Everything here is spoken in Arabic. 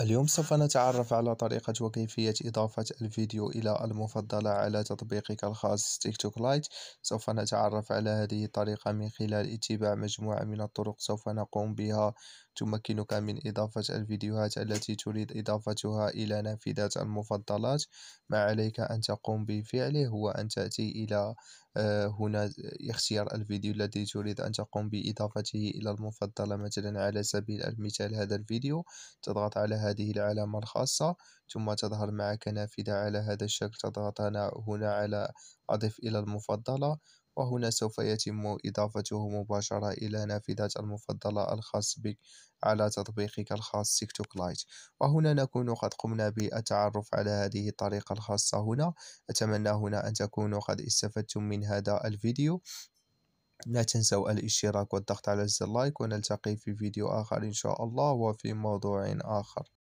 اليوم سوف نتعرف على طريقة وكيفية إضافة الفيديو إلى المفضلة على تطبيقك الخاص تيك توك لايت سوف نتعرف على هذه الطريقة من خلال اتباع مجموعة من الطرق سوف نقوم بها تمكنك من إضافة الفيديوهات التي تريد إضافتها إلى نافذة المفضلات ما عليك أن تقوم بفعله هو أن تأتي إلى آه، هنا اختيار الفيديو الذي تريد أن تقوم بإضافته إلى المفضلة مثلا على سبيل المثال هذا الفيديو تضغط على هذه العلامة الخاصة ثم تظهر معك نافذة على هذا الشكل تضغط هنا على أضف إلى المفضلة وهنا سوف يتم إضافته مباشرة إلى نافذة المفضلة الخاص بك على تطبيقك الخاص تيك توك لايت وهنا نكون قد قمنا بالتعرف على هذه الطريقة الخاصة هنا أتمنى هنا أن تكونوا قد استفدتم من هذا الفيديو لا تنسوا الاشتراك والضغط على زر لايك ونلتقي في فيديو آخر إن شاء الله وفي موضوع آخر